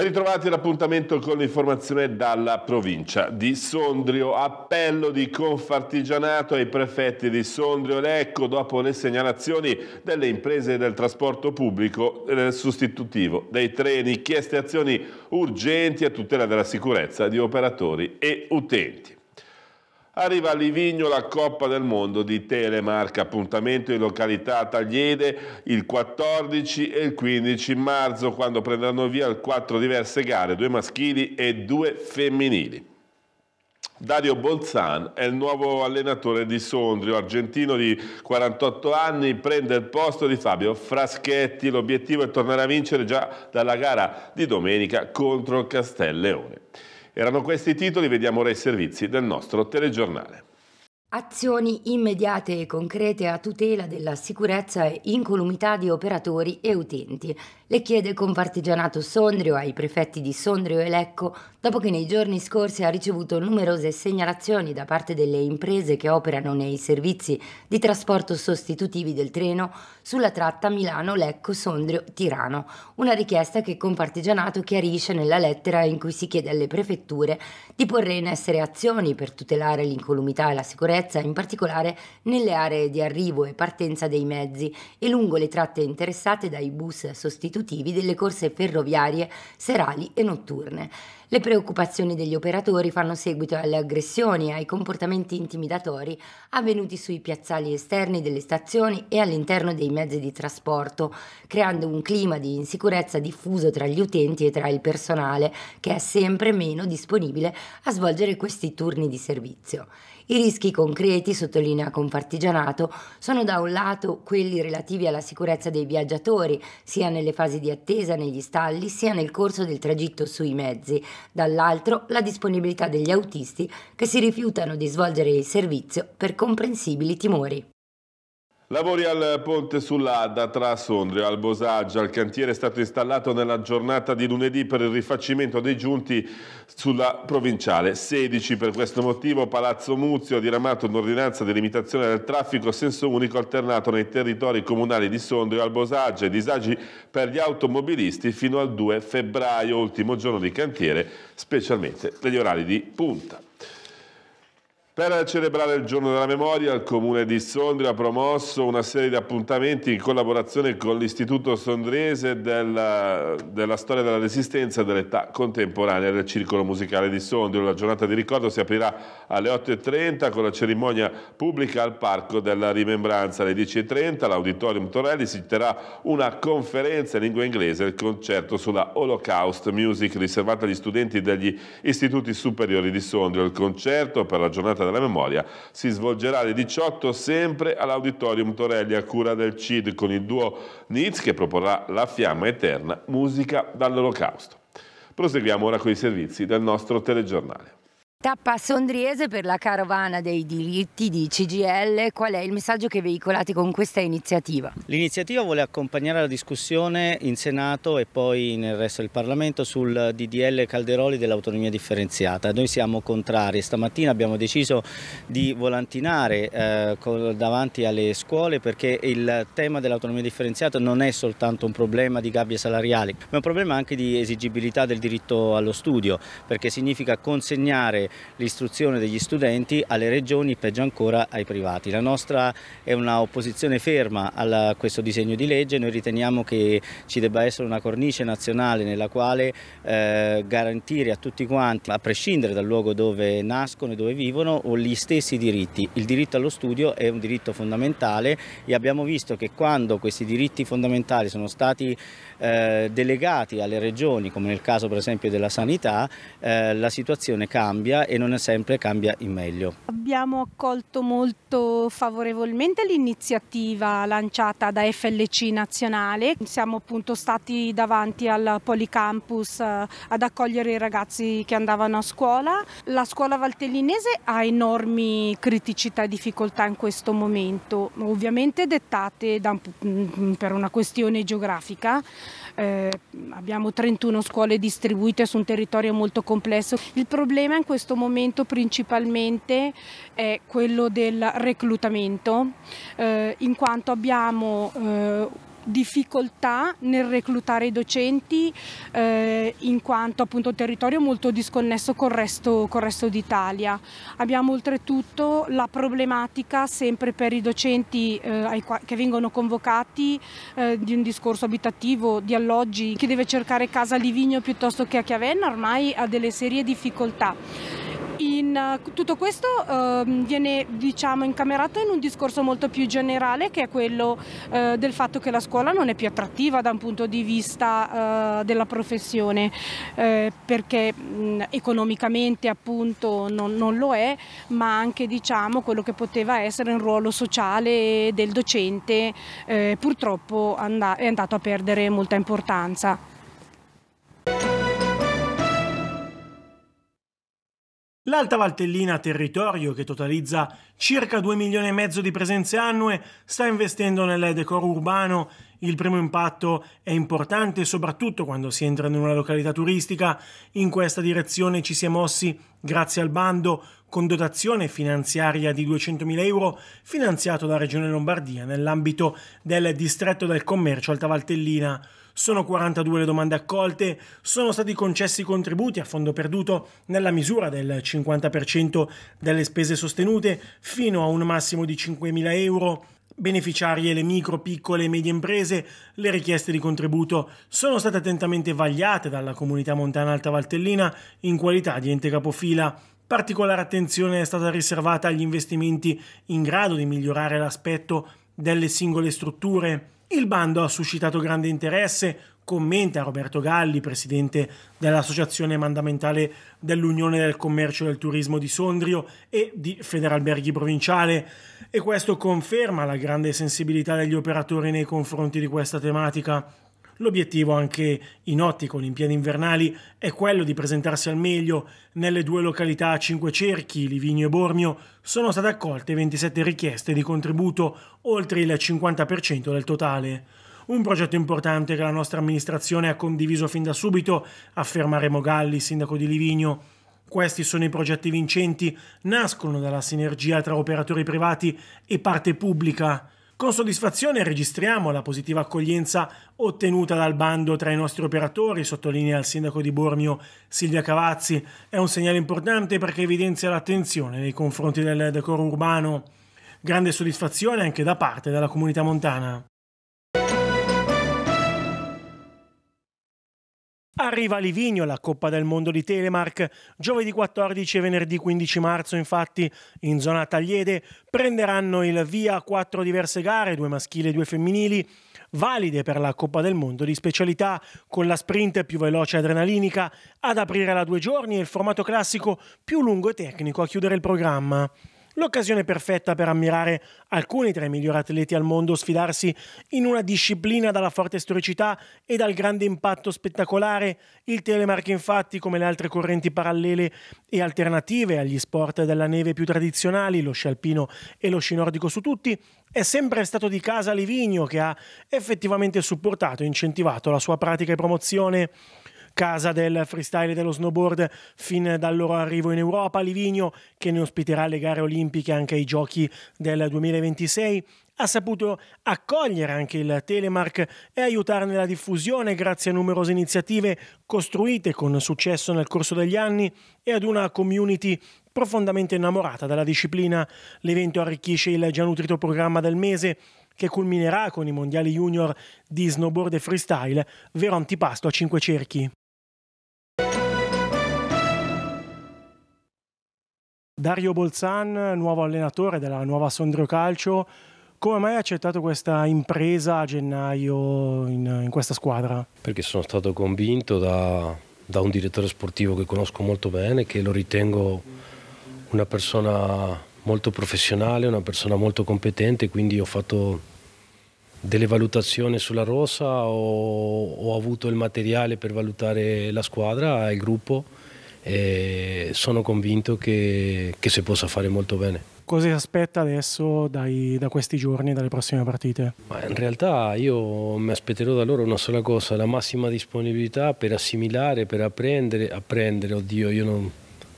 Ben ritrovati all'appuntamento con l'informazione dalla provincia di Sondrio. Appello di Confartigianato ai prefetti di Sondrio e Lecco dopo le segnalazioni delle imprese del trasporto pubblico eh, sostitutivo dei treni, chieste azioni urgenti a tutela della sicurezza di operatori e utenti arriva a Livigno la Coppa del Mondo di Telemarca, appuntamento in località Tagliede il 14 e il 15 marzo quando prenderanno via quattro diverse gare, due maschili e due femminili. Dario Bolzan è il nuovo allenatore di Sondrio, argentino di 48 anni, prende il posto di Fabio Fraschetti. L'obiettivo è tornare a vincere già dalla gara di domenica contro Castelleone. Erano questi i titoli, vediamo ora i servizi del nostro telegiornale. Azioni immediate e concrete a tutela della sicurezza e incolumità di operatori e utenti le chiede con partigianato Sondrio ai prefetti di Sondrio e Lecco dopo che nei giorni scorsi ha ricevuto numerose segnalazioni da parte delle imprese che operano nei servizi di trasporto sostitutivi del treno sulla tratta Milano-Lecco-Sondrio-Tirano, una richiesta che con partigianato chiarisce nella lettera in cui si chiede alle prefetture di porre in essere azioni per tutelare l'incolumità e la sicurezza, in particolare nelle aree di arrivo e partenza dei mezzi e lungo le tratte interessate dai bus sostitutivi sostitutivi delle corse ferroviarie serali e notturne. Le preoccupazioni degli operatori fanno seguito alle aggressioni e ai comportamenti intimidatori avvenuti sui piazzali esterni delle stazioni e all'interno dei mezzi di trasporto, creando un clima di insicurezza diffuso tra gli utenti e tra il personale, che è sempre meno disponibile a svolgere questi turni di servizio. I rischi concreti, sottolinea Confartigianato, sono da un lato quelli relativi alla sicurezza dei viaggiatori, sia nelle fasi di attesa negli stalli, sia nel corso del tragitto sui mezzi, dall'altro la disponibilità degli autisti che si rifiutano di svolgere il servizio per comprensibili timori. Lavori al ponte sull'Adda tra Sondrio e Albosaggia. Il cantiere è stato installato nella giornata di lunedì per il rifacimento dei giunti sulla provinciale 16. Per questo motivo Palazzo Muzio ha diramato un'ordinanza di limitazione del traffico a senso unico alternato nei territori comunali di Sondrio e Albosaggia e disagi per gli automobilisti fino al 2 febbraio, ultimo giorno di cantiere, specialmente per gli orari di punta. Per celebrare il giorno della memoria, il comune di Sondrio ha promosso una serie di appuntamenti in collaborazione con l'Istituto Sondriese della, della storia della resistenza dell'età contemporanea del Circolo Musicale di Sondrio. La giornata di ricordo si aprirà alle 8.30 con la cerimonia pubblica al Parco della Rimembranza. Alle 10.30 l'Auditorium Torelli si terrà una conferenza in lingua inglese il concerto sulla Holocaust Music riservata agli studenti degli istituti superiori di Sondrio. Il concerto per la giornata della memoria, si svolgerà alle 18 sempre all'Auditorium Torelli a cura del CID con il duo Nitz che proporrà La fiamma eterna, musica dall'olocausto. Proseguiamo ora con i servizi del nostro telegiornale. Tappa sondriese per la carovana dei diritti di CGL, qual è il messaggio che veicolate con questa iniziativa? L'iniziativa vuole accompagnare la discussione in Senato e poi nel resto del Parlamento sul DDL Calderoli dell'autonomia differenziata. Noi siamo contrari, stamattina abbiamo deciso di volantinare eh, davanti alle scuole perché il tema dell'autonomia differenziata non è soltanto un problema di gabbie salariali, ma è un problema anche di esigibilità del diritto allo studio, perché significa consegnare l'istruzione degli studenti alle regioni, peggio ancora ai privati. La nostra è una opposizione ferma a questo disegno di legge, noi riteniamo che ci debba essere una cornice nazionale nella quale eh, garantire a tutti quanti, a prescindere dal luogo dove nascono e dove vivono, gli stessi diritti. Il diritto allo studio è un diritto fondamentale e abbiamo visto che quando questi diritti fondamentali sono stati eh, delegati alle regioni, come nel caso per esempio della sanità, eh, la situazione cambia e non sempre cambia in meglio. Abbiamo accolto molto favorevolmente l'iniziativa lanciata da FLC Nazionale, siamo appunto stati davanti al Policampus eh, ad accogliere i ragazzi che andavano a scuola. La scuola valtellinese ha enormi criticità e difficoltà in questo momento, ovviamente dettate da, mm, per una questione geografica. Eh, abbiamo 31 scuole distribuite su un territorio molto complesso. Il problema in questo questo momento principalmente è quello del reclutamento, eh, in quanto abbiamo eh, difficoltà nel reclutare i docenti eh, in quanto appunto un territorio molto disconnesso col resto, col resto d'Italia. Abbiamo oltretutto la problematica sempre per i docenti eh, che vengono convocati eh, di un discorso abitativo, di alloggi, chi deve cercare casa a Livigno piuttosto che a Chiavenna ormai ha delle serie difficoltà. In, uh, tutto questo uh, viene diciamo, incamerato in un discorso molto più generale che è quello uh, del fatto che la scuola non è più attrattiva da un punto di vista eh, della professione perché mh, economicamente appunto non, non, lo è ma anche diciamo, quello che poteva essere un ruolo sociale del docente purtroppo and è andato a perdere molta importanza. L'Alta Valtellina Territorio, che totalizza circa 2 milioni e mezzo di presenze annue, sta investendo nel decoro urbano il primo impatto è importante soprattutto quando si entra in una località turistica. In questa direzione ci si è mossi grazie al bando con dotazione finanziaria di 200.000 euro finanziato dalla Regione Lombardia nell'ambito del distretto del commercio Alta Valtellina. Sono 42 le domande accolte, sono stati concessi contributi a fondo perduto nella misura del 50% delle spese sostenute fino a un massimo di 5.000 euro, beneficiarie le micro, piccole e medie imprese, le richieste di contributo sono state attentamente vagliate dalla comunità montana alta valtellina in qualità di ente capofila. Particolare attenzione è stata riservata agli investimenti in grado di migliorare l'aspetto delle singole strutture. Il bando ha suscitato grande interesse, commenta Roberto Galli, presidente dell'Associazione Mandamentale dell'Unione del Commercio e del Turismo di Sondrio e di Federalberghi Provinciale e questo conferma la grande sensibilità degli operatori nei confronti di questa tematica. L'obiettivo anche in ottica Olimpiadi invernali è quello di presentarsi al meglio. Nelle due località a Cinque Cerchi, Livigno e Bormio, sono state accolte 27 richieste di contributo, oltre il 50% del totale. Un progetto importante che la nostra amministrazione ha condiviso fin da subito, afferma Remo Galli, sindaco di Livigno. Questi sono i progetti vincenti, nascono dalla sinergia tra operatori privati e parte pubblica. Con soddisfazione registriamo la positiva accoglienza ottenuta dal bando tra i nostri operatori, sottolinea il sindaco di Bormio Silvia Cavazzi. È un segnale importante perché evidenzia l'attenzione nei confronti del decoro urbano. Grande soddisfazione anche da parte della comunità montana. Arriva a Livigno la Coppa del Mondo di Telemark. Giovedì 14 e venerdì 15 marzo, infatti, in zona Tagliede prenderanno il via quattro diverse gare, due maschili e due femminili, valide per la Coppa del Mondo di specialità, con la sprint più veloce e adrenalinica ad aprire la due giorni e il formato classico più lungo e tecnico a chiudere il programma. L'occasione perfetta per ammirare alcuni tra i migliori atleti al mondo sfidarsi in una disciplina dalla forte storicità e dal grande impatto spettacolare. Il telemark infatti, come le altre correnti parallele e alternative agli sport della neve più tradizionali, lo sci alpino e lo sci nordico su tutti, è sempre stato di casa Livigno che ha effettivamente supportato e incentivato la sua pratica e promozione casa del freestyle e dello snowboard fin dal loro arrivo in Europa. Livigno che ne ospiterà le gare olimpiche anche ai giochi del 2026 ha saputo accogliere anche il telemark e aiutarne la diffusione grazie a numerose iniziative costruite con successo nel corso degli anni e ad una community profondamente innamorata della disciplina. L'evento arricchisce il già nutrito programma del mese che culminerà con i mondiali junior di snowboard e freestyle, vero antipasto a cinque cerchi. Dario Bolzan, nuovo allenatore della nuova Sondrio Calcio, come mai hai accettato questa impresa a gennaio in, in questa squadra? Perché sono stato convinto da, da, un direttore sportivo che conosco molto bene, che lo ritengo una persona molto professionale, una persona molto competente, quindi ho fatto delle valutazioni sulla rossa, ho, ho avuto il materiale per valutare la squadra e il gruppo e sono convinto che, che si possa fare molto bene. Cosa si aspetta adesso dai, da questi giorni, dalle prossime partite? Ma in realtà io mi aspetterò da loro una sola cosa, la massima disponibilità per assimilare, per apprendere, apprendere, oddio, io non,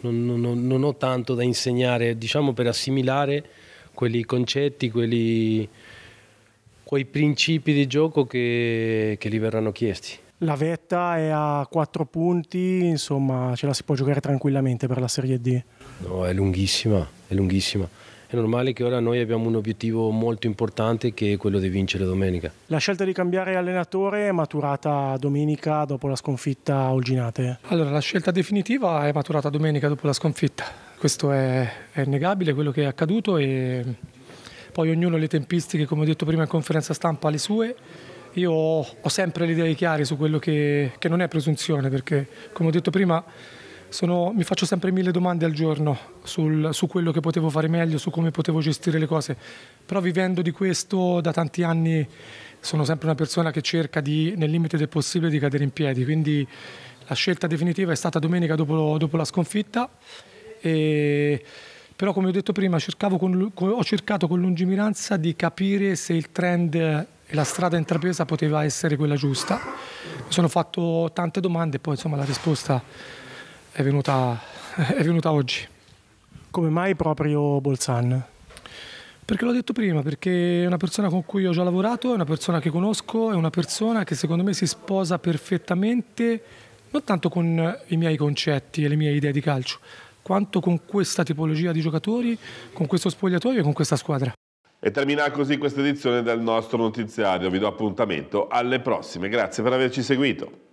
non, non, non ho tanto da insegnare, diciamo per assimilare quei concetti, quelli quei principi di gioco che, che gli verranno chiesti. La vetta è a quattro punti, insomma ce la si può giocare tranquillamente per la Serie D. No, è lunghissima, è lunghissima. È normale che ora noi abbiamo un obiettivo molto importante che è quello di vincere domenica. La scelta di cambiare allenatore è maturata domenica dopo la sconfitta a Olginate? Allora, la scelta definitiva è maturata domenica dopo la sconfitta. Questo è, è innegabile quello che è accaduto e poi ognuno le tempistiche, come ho detto prima in conferenza stampa, le sue. Io ho, ho sempre le idee chiare su quello che, che, non è presunzione, perché come ho detto prima sono, mi faccio sempre mille domande al giorno sul, su quello che potevo fare meglio, su come potevo gestire le cose, però vivendo di questo da tanti anni sono sempre una persona che cerca di, nel limite del possibile di cadere in piedi, quindi la scelta definitiva è stata domenica dopo, dopo la sconfitta. E però come ho detto prima con, ho cercato con lungimiranza di capire se il trend e la strada intrapresa poteva essere quella giusta. Mi sono fatto tante domande e poi insomma, la risposta è venuta, è venuta oggi. Come mai proprio Bolzan? Perché l'ho detto prima, perché è una persona con cui ho già lavorato, è una persona che conosco, è una persona che secondo me si sposa perfettamente non tanto con i miei concetti e le mie idee di calcio, quanto con questa tipologia di giocatori, con questo spogliatoio e con questa squadra. E termina così questa edizione del nostro notiziario. Vi do appuntamento alle prossime. Grazie per averci seguito.